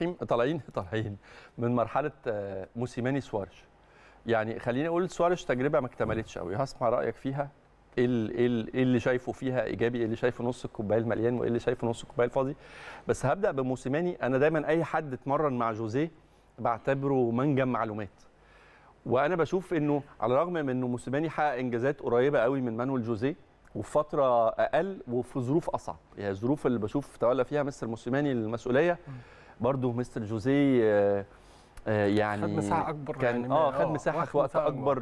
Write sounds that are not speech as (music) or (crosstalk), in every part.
طالعين طالعين (laughs) طالعين من مرحله آه، موسيماني سوارش يعني خليني اقول سوارش تجربه ما اكتملتش قوي هسمع رايك فيها إيه, إيه, ايه اللي شايفه فيها ايجابي ايه اللي شايفه نص الكوبايه المليان وايه اللي شايفه نص الكوبايه الفاضي بس هبدا بموسيماني انا دايما اي حد اتمرن مع جوزيه بعتبره منجم معلومات وانا بشوف انه على الرغم من انه موسيماني حقق انجازات قريبه قوي من مانويل جوزيه وفي فتره اقل وفي ظروف اصعب يعني الظروف اللي بشوف تولى فيها مستر موسيماني المسؤوليه برضو مستر جوزيه آه، آه، يعني خد مساحه اكبر كان يعني اه خد آه، مساحه في وقت اكبر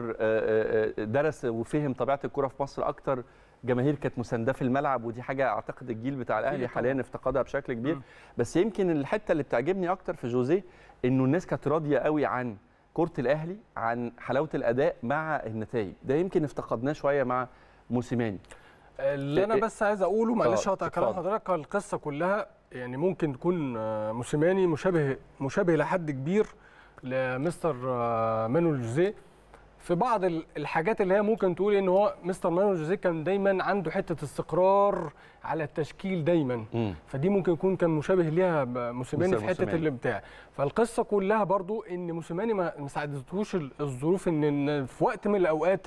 درس وفهم طبيعه الكره في مصر اكتر جماهير كانت مسانده في الملعب ودي حاجه اعتقد الجيل بتاع الاهلي حاليا افتقدها بشكل كبير بس يمكن الحته اللي بتعجبني اكتر في جوزيه انه الناس كانت راضيه قوي عن كره الاهلي عن حلاوه الاداء مع النتائج ده يمكن افتقدناه شويه مع موسيماني اللي انا بس عايز اقوله معلش هقطع كلام حضرتك القصه كلها يعني ممكن تكون آه، موسيماني مشابه مشابه لحد كبير لمستر آه، مانويل جوزيه في بعض الحاجات اللي هي ممكن تقول ان هو مستر مانويل جوزيه كان دايما عنده حته استقرار على التشكيل دايما م. فدي ممكن يكون كان مشابه ليها موسيماني في حته الابداع فالقصه كلها برضو ان موسيماني ما ساعدتهوش الظروف ان في وقت من الاوقات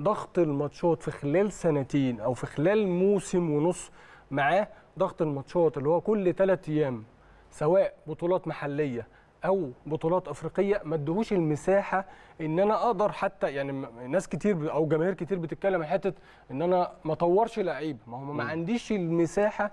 ضغط الماتشات في خلال سنتين او في خلال موسم ونص معاه ضغط الماتشات اللي هو كل ثلاث ايام سواء بطولات محليه او بطولات افريقيه ما ادهوش المساحه ان انا اقدر حتى يعني ناس كتير او جماهير كتير بتتكلم عن حته ان انا ما اطورش لعيب ما هو ما عنديش المساحه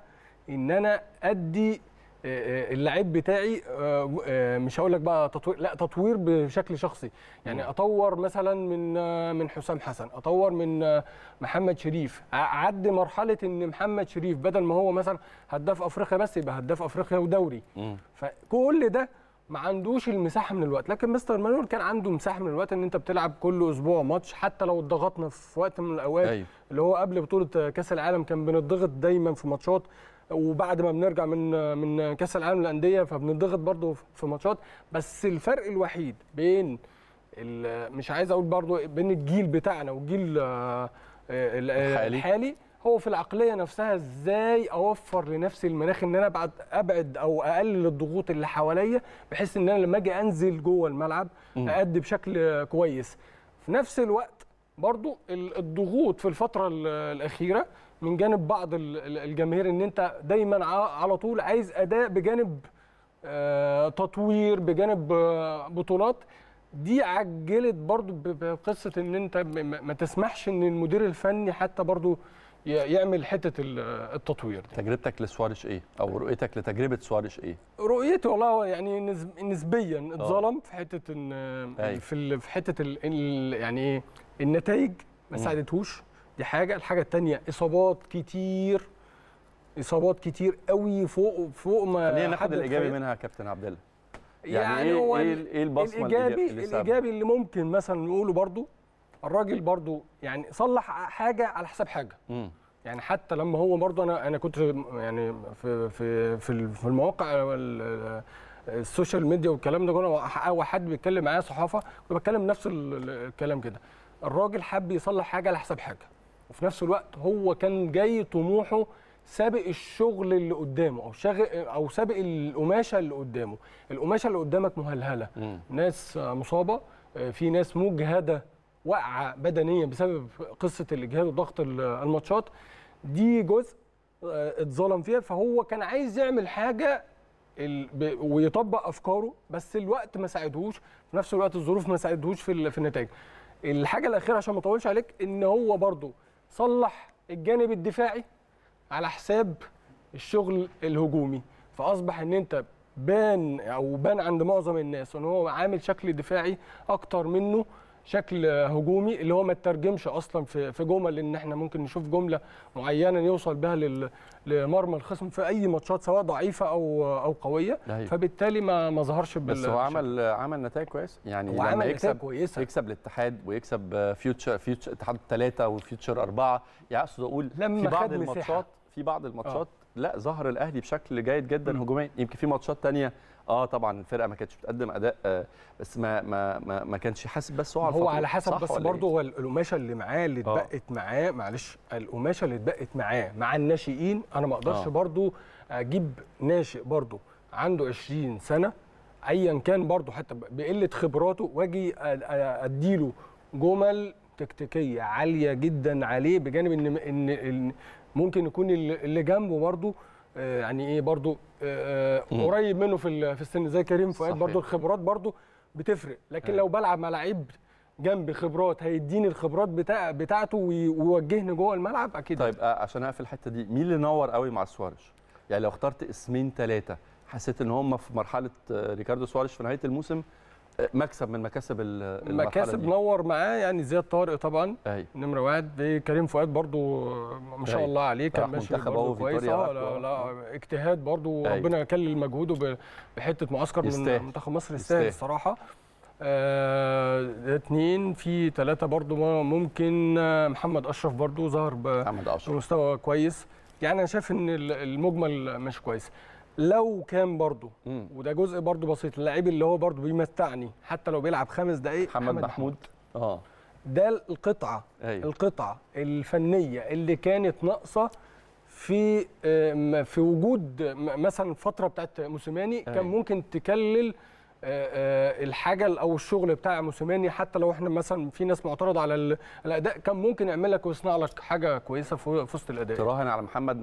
ان انا ادي آه، اللعيب بتاعي آه، آه، مش هقول لك بقى تطوير لا تطوير بشكل شخصي يعني اطور مثلا من من حسام حسن اطور من محمد شريف اعدي مرحله ان محمد شريف بدل ما هو مثلا هداف افريقيا بس يبقى هداف افريقيا ودوري فكل ده ما عندوش المساحه من الوقت لكن مستر مانويل كان عنده مساحه من الوقت ان انت بتلعب كل اسبوع ماتش حتى لو اتضغطنا في وقت من الاوقات أيوه. اللي هو قبل بطوله كاس العالم كان بنضغط دايما في ماتشات وبعد ما بنرجع من من كاس العالم للانديه فبنضغط برضه في ماتشات بس الفرق الوحيد بين مش عايز اقول برضه بين الجيل بتاعنا والجيل آه، آه، الحالي, الحالي هو في العقليه نفسها ازاي اوفر لنفسي المناخ ان انا ابعد ابعد او اقلل الضغوط اللي حواليا بحيث ان انا لما اجي انزل جوه الملعب ادي بشكل كويس في نفس الوقت برضو الضغوط في الفترة الأخيرة من جانب بعض الجماهير ان انت دايما على طول عايز اداء بجانب آه، تطوير بجانب آه، بطولات دي عجلت برضو بقصة ان انت ما تسمحش ان المدير الفني حتى برضو يعمل حته التطوير دي. تجربتك لسواريش ايه او رؤيتك لتجربه سواريش ايه رؤيتي والله يعني نسبيا آه. اتظلم في حته ان في حته يعني ايه النتائج ما ساعدتهوش دي حاجه الحاجه الثانيه اصابات كتير اصابات كتير قوي فوق فوق ما خلينا ناخد الايجابي منها يا كابتن عبد الله يعني, يعني ايه ايه ايه البصمه الايجابي اللي الايجابي اللي ممكن مثلا نقوله برضو الراجل برضو يعني صلح حاجه على حساب حاجه م. يعني حتى لما هو برضو انا انا كنت يعني في في في, في المواقع السوشيال ميديا والكلام ده كله حد بيتكلم معايا صحافه كنت بتكلم نفس الكلام كده الراجل حب يصلح حاجه على حساب حاجه وفي نفس الوقت هو كان جاي طموحه سابق الشغل اللي قدامه او شغل او سابق القماشه اللي قدامه القماشه اللي قدامك مهلهله مم. ناس مصابه آه، في ناس مجهده واقعه بدنيا بسبب قصه الاجهاد وضغط الماتشات دي جزء آه، اتظلم فيها فهو كان عايز يعمل حاجه ويطبق افكاره بس الوقت ما ساعدهوش في نفس الوقت الظروف ما ساعدهوش في النتائج الحاجه الاخيره عشان ما اطولش عليك ان هو برضو صلح الجانب الدفاعي على حساب الشغل الهجومي فاصبح ان انت بان او بان عند معظم الناس ان هو عامل شكل دفاعي اكتر منه شكل هجومي اللي هو ما اترجمش اصلا في في جمل ان احنا ممكن نشوف جمله معينه يوصل بها لمرمى الخصم في اي ماتشات سواء ضعيفه او او قويه دهيب. فبالتالي ما ما ظهرش بس هو عمل عمل نتائج كويس يعني هو عمل يكسب كويسه يكسب الاتحاد ويكسب فيوتشر فيوتشر اتحاد ثلاثه وفيوتشر اربعه يعني اقصد اقول لما في بعض الماتشات في بعض الماتشات آه. لا ظهر الاهلي بشكل جيد جدا هجوميا يمكن في ماتشات ثانيه اه طبعا الفرقه ما كانتش بتقدم اداء آه بس ما ما ما, ما كانش حاسب بس هو على هو على حسب بس إيه؟ برضه هو القماشه اللي معاه اللي آه. اتبقت معاه معلش القماشه اللي اتبقت معاه مع الناشئين انا ما اقدرش آه. برضه اجيب ناشئ برضه عنده 20 سنه ايا كان برضه حتى بقله خبراته واجي اديله جمل تكتيكيه عاليه جدا عليه بجانب ان ان ممكن يكون اللي جنبه برضه آه، يعني ايه برضو آه، آه، قريب منه في في السن زي كريم فؤاد برضو الخبرات برضو بتفرق لكن أيوة. لو بلعب مع لعيب جنب خبرات هيديني الخبرات بتاع بتاعته ويوجهني جوه الملعب اكيد طيب عشان اقفل الحته دي مين اللي نور قوي مع سواريش يعني لو اخترت اسمين ثلاثه حسيت ان هم في مرحله ريكاردو سواريش في نهايه الموسم مكسب من مكاسب المكاسب مكاسب نور معاه يعني زياد طارق طبعا نمره واحد كريم فؤاد برضو ما شاء الله عليه كان ماشي برضو كويس اه لا, لا اجتهاد برضو ربنا كلل مجهوده بحته معسكر من منتخب مصر يستاهل الصراحه آه في ثلاثة برضو ممكن آه، محمد أشرف برضو ظهر بمستوى كويس يعني أنا شايف إن المجمل مش كويس لو كان برضو وده جزء برضو بسيط اللاعب اللي هو برضو بيمتعني حتى لو بيلعب خمس دقائق محمد محمود اه ده القطعه أيوه. القطعه الفنيه اللي كانت ناقصه في آه، في وجود مثلا الفتره بتاعت موسيماني أيوه. كان ممكن تكلل آه، آه، الحاجه او الشغل بتاع موسيماني حتى لو احنا مثلا في ناس معترضه على الاداء كان ممكن يعمل لك ويصنع لك حاجه كويسه في وسط الاداء تراهن على محمد